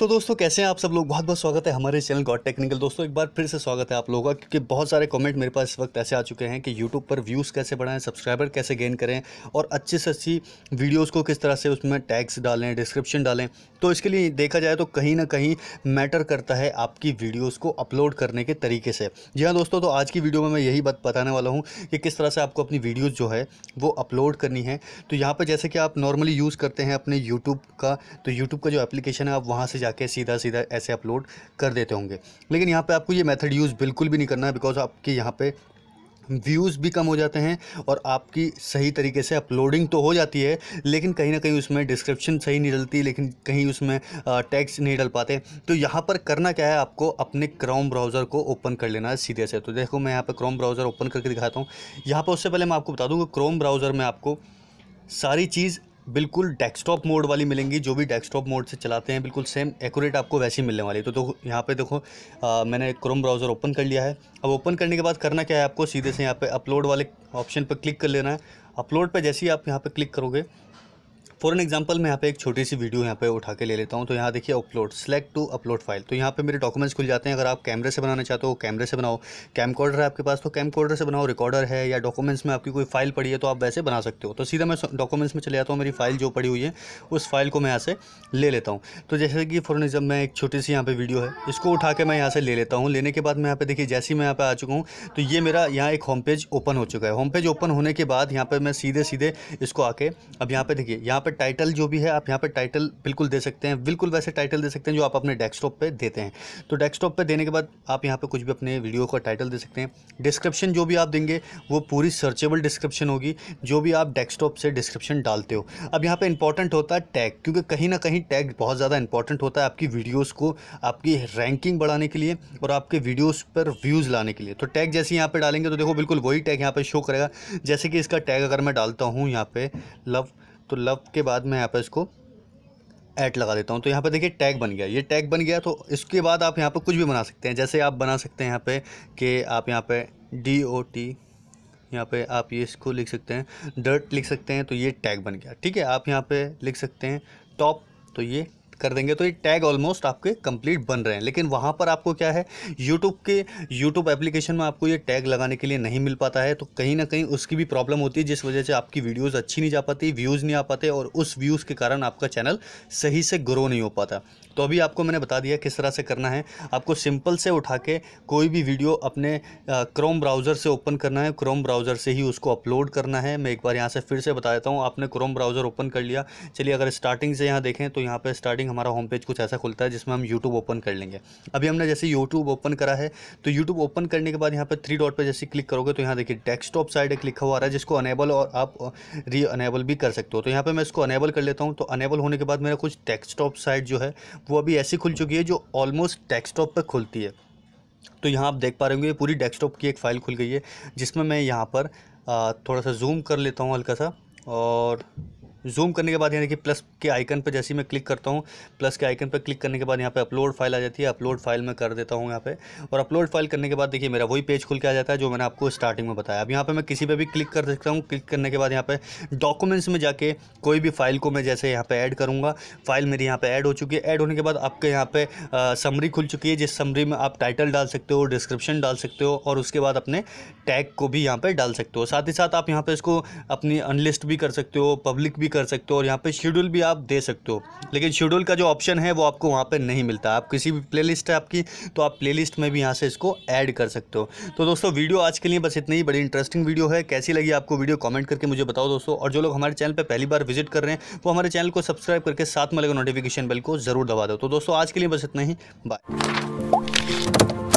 तो दोस्तों कैसे हैं आप सब लोग बहुत बहुत स्वागत है हमारे चैनल गॉड टेक्निकल दोस्तों एक बार फिर से स्वागत है आप लोगों का क्योंकि बहुत सारे कमेंट मेरे पास इस वक्त ऐसे आ चुके हैं कि यूट्यूब पर व्यूज़ कैसे बढ़ाएं सब्सक्राइबर कैसे गेन करें और अच्छी से अच्छी वीडियोज़ को किस तरह से उसमें टैक्स डालें डिस्क्रिप्शन डालें तो इसके लिए देखा जाए तो कहीं ना कहीं मैटर करता है आपकी वीडियोज़ को अपलोड करने के तरीके से जी हाँ दोस्तों तो आज की वीडियो में मैं यही बात बताने वाला हूँ कि किस तरह से आपको अपनी वीडियोज़ जो है वो अपलोड करनी है तो यहाँ पर जैसे कि आप नॉर्मली यूज़ करते हैं अपने यूट्यूब का तो यूट्यूब का जो एप्लीकेशन है आप वहाँ से जाके सीधा सीधा ऐसे अपलोड कर देते होंगे लेकिन यहाँ पे आपको ये मेथड यूज़ बिल्कुल भी नहीं करना है बिकॉज आपके यहाँ पे व्यूज़ भी कम हो जाते हैं और आपकी सही तरीके से अपलोडिंग तो हो जाती है लेकिन कहीं ना कहीं उसमें डिस्क्रिप्शन सही नहीं डलती लेकिन कहीं उसमें टैक्स नहीं डल पाते तो यहाँ पर करना क्या है आपको अपने क्रोम ब्राउज़र को ओपन कर लेना है सीधे से तो देखो मैं यहाँ पर क्रोम ब्राउज़र ओपन करके दिखाता हूँ यहाँ पर उससे पहले मैं आपको बता दूँ क्रोम ब्राउज़र में आपको सारी चीज़ बिल्कुल डेस्कटॉप मोड वाली मिलेंगी जो भी डेस्कटॉप मोड से चलाते हैं बिल्कुल सेम एक्यूरेट आपको वैसी मिलने वाली तो देखो तो यहाँ पे देखो आ, मैंने क्रोम ब्राउज़र ओपन कर लिया है अब ओपन करने के बाद करना क्या है आपको सीधे से यहाँ पे अपलोड वाले ऑप्शन पर क्लिक कर लेना है अपलोड पर जैसे ही आप यहाँ पर क्लिक करोगे फॉर एन एग्जाम्पल मैं यहाँ पे एक छोटी सी वीडियो यहाँ पे उठा के ले लेता हूँ तो यहाँ देखिए upload select to upload file तो यहाँ पे मेरे डॉक्यूमेंट्स खुल जाते हैं अगर आप कैमरे से बनाना चाहते हो कैमरे से बनाओ कैम है आपके पास तो कैम से बनाओ रिकॉर्डर है या डॉक्यूमेंट्स में आपकी कोई फाइल पड़ी है तो आप वैसे बना सकते हो तो सीधा मैं डॉक्यूमेंट्स में चले जाता हूँ मेरी फाइल जो पड़ी हुई है उस फाइल को मैं यहाँ से ले लेता हूँ तो जैसे कि फॉर एन एग्जाम्पल मैं एक छोटी सी यहाँ पर वीडियो है इसको उठा के मैं यहाँ से ले लेता हूँ लेने के बाद मैं यहाँ पर देखिए जैसे ही मैं यहाँ पर आ चुका हूँ तो ये मेरा यहाँ एक होम पेज ओपन हो चुका है होम पेज ओपन होने के बाद यहाँ पर मैं सीधे सीधे इसको आके अब यहाँ पर देखिए यहाँ पर पे टाइटल जो भी है आप यहाँ पे टाइटल बिल्कुल दे सकते हैं बिल्कुल वैसे टाइटल दे सकते हैं जो आप अपने डेस्कटॉप पे देते हैं तो डेस्कटॉप पे देने के बाद आप यहाँ पे कुछ भी अपने वीडियो का टाइटल दे सकते हैं डिस्क्रिप्शन जो भी आप देंगे वो पूरी सर्चेबल डिस्क्रिप्शन होगी जो भी आप डेस्कटॉप से डिस्क्रिप्शन डालते हो अब यहाँ पर इंपॉर्टेंट होता है टैग क्योंकि कहीं ना कहीं टैग बहुत ज़्यादा इंपॉर्टेंट होता है आपकी वीडियोज़ को आपकी रैंकिंग बढ़ाने के लिए और आपके वीडियोज़ पर व्यूज़ लाने के लिए तो टैग जैसे यहाँ पर डालेंगे तो देखो बिल्कुल वही टैग यहाँ पर शो करेगा जैसे कि इसका टैग अगर मैं डालता हूँ यहाँ पर लव तो लव के बाद मैं यहाँ पर इसको ऐट लगा देता हूँ तो यहाँ पर देखिए टैग बन गया ये टैग बन गया तो इसके बाद आप यहाँ पर कुछ भी बना सकते हैं जैसे आप बना सकते हैं यहाँ पर कि आप यहाँ पर डी ओ टी यहाँ पे आप ये इसको लिख सकते हैं डर्ट लिख सकते हैं तो ये टैग बन गया ठीक है आप यहाँ पे लिख सकते हैं टॉप तो ये कर देंगे तो ये टैग ऑलमोस्ट आपके कंप्लीट बन रहे हैं लेकिन वहाँ पर आपको क्या है यूट्यूब के यूट्यूब एप्लीकेशन में आपको ये टैग लगाने के लिए नहीं मिल पाता है तो कहीं ना कहीं उसकी भी प्रॉब्लम होती है जिस वजह से आपकी वीडियोज़ अच्छी नहीं जा पाती व्यूज़ नहीं आ पाते और उस व्यूज़ के कारण आपका चैनल सही से ग्रो नहीं हो पाता तो अभी आपको मैंने बता दिया किस तरह से करना है आपको सिंपल से उठा के कोई भी वीडियो अपने क्रोम ब्राउज़र से ओपन करना है क्रोम ब्राउज़र से ही उसको अपलोड करना है मैं एक बार यहाँ से फिर से बता देता हूँ आपने क्रोम ब्राउज़र ओपन कर लिया चलिए अगर स्टार्टिंग से यहाँ देखें तो यहाँ पर स्टार्टिंग हमारा होम पेज कुछ ऐसा खुलता है जिसमें हम यूट्यूब ओपन कर लेंगे अभी हमने जैसे यूट्यूब ओपन करा है तो यूट्यूब ओपन करने के बाद यहाँ पर थ्री डॉट पर जैसे क्लिक करोगे तो यहाँ देखिए डेस्कटॉप साइड एक लिखा हुआ आ रहा है जिसको अनेबल और आप री अनेबल भी कर सकते हो तो यहाँ पर मैं इसको अनेबल कर लेता हूँ तो अनेबल होने के बाद मेरा कुछ डेस्कटॉप साइड जो है वो अभी ऐसी खुल चुकी है जो ऑलमोस्ट डेस्कटॉप पर खुलती है तो यहाँ आप देख पा रहे होंगे पूरी डेस्कटॉप की एक फ़ाइल खुल गई है जिसमें मैं यहाँ पर थोड़ा सा जूम कर लेता हूँ हल्का सा और जूम करने के बाद यानी कि प्लस के आइकन पर जैसे मैं क्लिक करता हूँ प्लस के आइकन पर क्लिक करने के बाद यहाँ पे अपलोड फाइल आ जाती है अपलोड फाइल में कर देता हूँ यहाँ पे और अपलोड फाइल करने के बाद देखिए मेरा वही पेज खुल के आ जाता है जो मैंने आपको स्टार्टिंग में बताया अब यहाँ पर मैं किसी पर भी क्लिक कर सकता हूँ क्लिक करने के बाद यहाँ पर डॉक्यूमेंट्स में जाके कोई भी फाइल को मैं जैसे यहाँ पर ऐड करूँगा फाइल मेरी यहाँ पर ऐड हो चुकी है ऐड होने के बाद आपके यहाँ पे समरी खुल चुकी है जिस समरी में आप टाइटल डाल सकते हो डिस्क्रिप्शन डाल सकते हो और उसके बाद अपने टैग को भी यहाँ पर डाल सकते हो साथ ही साथ आप यहाँ पर इसको अपनी अनलिस्ट भी कर सकते हो पब्लिक भी कर सकते हो और यहाँ पे शेड्यूल भी आप दे सकते हो लेकिन शेड्यूल का जो ऑप्शन है वो आपको वहाँ पे नहीं मिलता आप किसी भी प्लेलिस्ट है आपकी तो आप प्लेलिस्ट में भी यहाँ से इसको ऐड कर सकते हो तो दोस्तों वीडियो आज के लिए बस इतनी ही बड़ी इंटरेस्टिंग वीडियो है कैसी लगी आपको वीडियो कॉमेंट करके मुझे बताओ दोस्तों और जो लोग हमारे चैनल पर पहली बार विजिट कर रहे हैं वो हमारे चैनल को सब्सक्राइब करके साथ में लगे नोटिफिकेशन बिल को ज़रूर दबा दो तो दोस्तों आज के लिए बस इतना ही बाय